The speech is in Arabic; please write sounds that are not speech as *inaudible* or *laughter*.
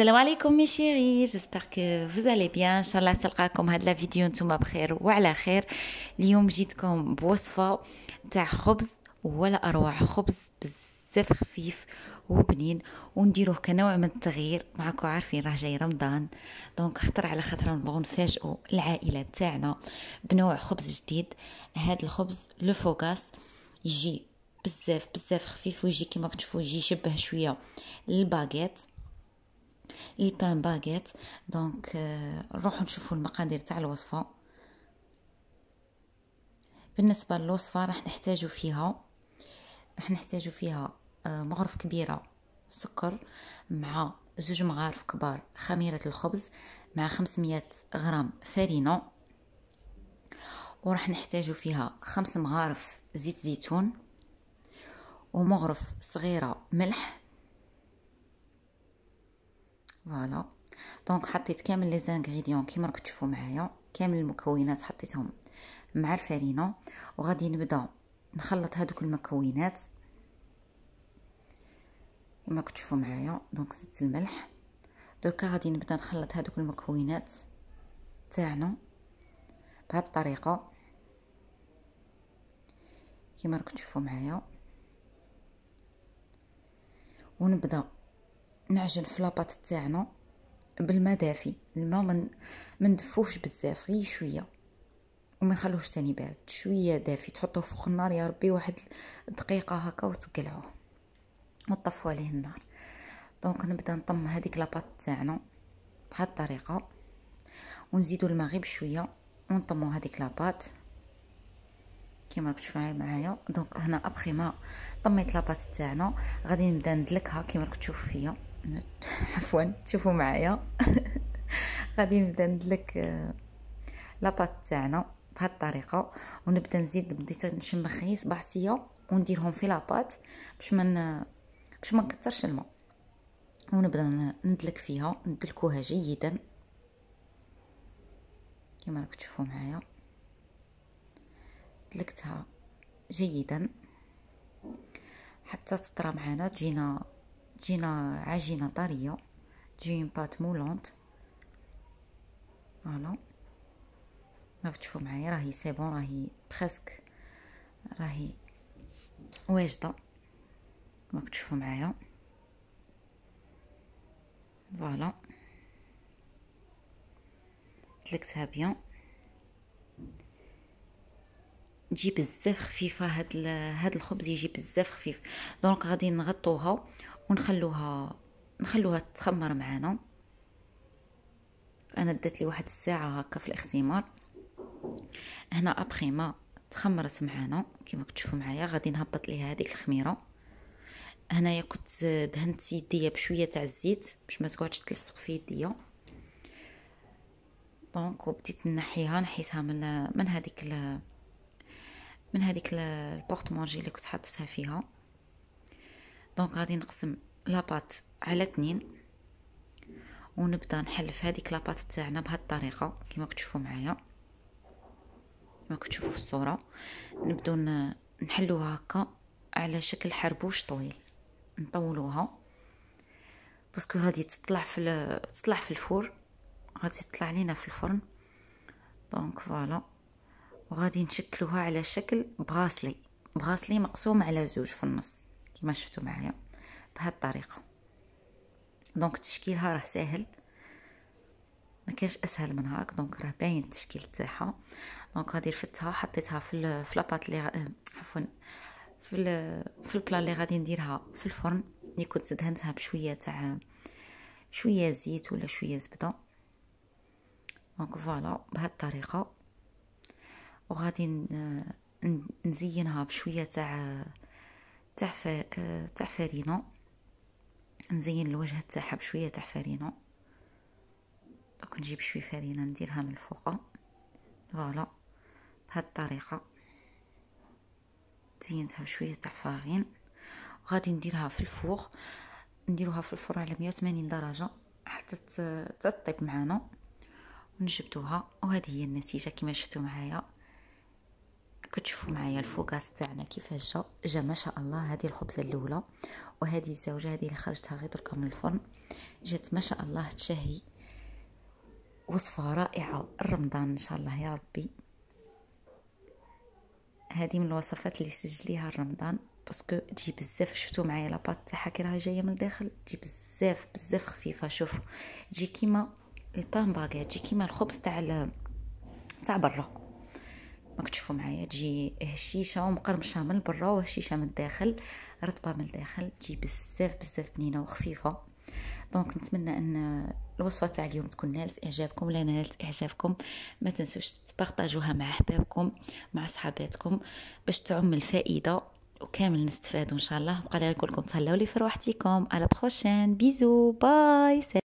السلام عليكم مي شيري جيسبر كو فوز الي بيان ان شاء الله تلقاكم هاد لا فيديو نتوما بخير وعلى خير اليوم جيتكم بوصفه تاع خبز ولا اروع خبز بزاف خفيف وبنين ونديروه كنوع من التغيير معكم عارفين راه جاي رمضان دونك خطر على خطر نبغوا نفاجئوا العائله تاعنا بنوع خبز جديد هاد الخبز لو فوكاس يجي بزاف بزاف خفيف ويجي كيما كتشوفوا يجي يشبه شويه الباغيت البان باغيت دونك نروحو نشوفو المقادير تاع الوصفه بالنسبه للوصفه راح نحتاجو فيها راح نحتاجو فيها آه، مغرف كبيره سكر مع زوج مغارف كبار خميره الخبز مع 500 غرام فرينه وراح نحتاجو فيها خمس مغارف زيت زيتون ومغرف صغيره ملح فوالا دونك حطيت كامل لي زانغريديون كيما راكم تشوفوا معايا كامل المكونات حطيتهم مع الفارينة وغادي نبدا نخلط هادوك المكونات كيما راكم تشوفوا معايا دونك زدت الملح دوكا غادي نبدا نخلط هادوك المكونات تاعنا بهاد الطريقه كيما راكم تشوفوا معايا ونبدا نعجن في لاباط تاعنا بالماء دافي الماء من ندفوهش بزاف غير شويه وما نخلوهش ثاني بارد شويه دافي تحطوه فوق النار يا ربي واحد دقيقه هكا وتقلعوه وتطفوا عليه النار دونك نبدا نطم هذيك لاباط تاعنا بهاد الطريقه ونزيدوا الماء غير بشويه ونطموا هذيك لاباط كيما راك تشوفوا معايا دونك هنا ابخي ما طميت لاباط تاعنا غادي نبدا ندلكها كيما راك تشوفوا فيا عفوا تشوفوا معايا *laughs* غادي نبدا ندلك لاباط آه، تاعنا بهاد الطريقه ونبدا نزيد بديت نشم خيس بعصيه ونديرهم في لاباط باش ما باش ما نكثرش الماء ونبدا ندلك فيها ندلكوها جيدا كما راكم تشوفوا معايا دلكتها جيدا حتى تطرى معنا تجينا تجينا عجينة طرية تجي بات مولونت فوالا ما تشوفوا معايا راهي سي بون راهي بريسك راهي واجده ما تشوفوا معايا فوالا تلكسها بيان تجي بزاف خفيفه هاد هاد الخبز يجي بزاف خفيف دونك غادي نغطوها ونخلوها نخلوها تخمر معانا انا دات لي واحد الساعه هكا في الاختمار هنا ابخي ما تخمرت معانا كما كتشوفوا معايا غادي نهبط ليها هذيك الخميره هنايا كنت دهنت يديا بشويه تاع الزيت باش ما تقعدش تلصق في يديا دونك وبديت نحيها نحيتها من من هذيك من هذيك البورت مونجي اللي كنت حاطتها فيها دونك غادي نقسم لاباط على اثنين ونبدا نحل في هذيك لاباط تاعنا بهاد الطريقه كما كتشوفوا معايا كما كتشوفوا في الصوره نبداو نحلوها هكا على شكل حربوش طويل نطولوها باسكو غادي تطلع في تطلع في الفور غادي تطلع لينا في الفرن دونك فوالا وغادي نشكلوها على شكل براسلي براسلي مقسوم على زوج في النص كما شفتوا معايا بهذه الطريقه دونك تشكيلها راه ساهل ما كانش اسهل من هاك دونك راه باين التشكيل تاعها دونك غادي رفدتها حطيتها في في لاباط اللي آه، عفوا في في البلا اللي غادي نديرها في الفرن اللي كنت دهنتها بشويه تاع شويه زيت ولا شويه زبده دونك فوالا بهذه الطريقه وغادي آه، نزينها بشويه تاع تاع آه، تاع فارينو نزين الوجه تاعها بشويه تاع فارينو دوك نجيب شويه فارينه نديرها من الفوق فوالا بهاد الطريقه زينتها بشويه تاع فارين وغادي نديرها في الفوق نديروها في الفرن على 180 درجه حتى تطيب معانا ونجبدوها وهذه هي النتيجه كما شفتوا معايا كتشوفوا معايا الفوكاس تاعنا كيفاش جا جا ما شاء الله هذه الخبزه الاولى وهذه الزوجه هذه اللي خرجتها غير دركا من الفرن جات ما شاء الله تشهي وصفه رائعه رمضان ان شاء الله يا ربي هذه من الوصفات اللي سجليها رمضان باسكو تجي بزاف شفتو معايا لاباط تاعها كي راها جايه من الداخل تجي بزاف بزاف خفيفه شوفوا تجي كيما البان باغي تجي كيما الخبز تاع تاع برا دونك تشوفوا معايا تجي هشيشه ومقرمشه من برا وهشيشه من الداخل رطبه من الداخل تجي بزاف بزاف بنينه وخفيفه دونك نتمنى ان الوصفه تاع اليوم تكون نالت اعجابكم لا نالت اعجابكم ما تنسوش تبارطاجوها مع احبابكم مع صحاباتكم باش تعم الفائده وكامل نستفادوا ان شاء الله بقى نقول لكم تهلاو لي في روحتكم على بروشين بيزو باي سلام.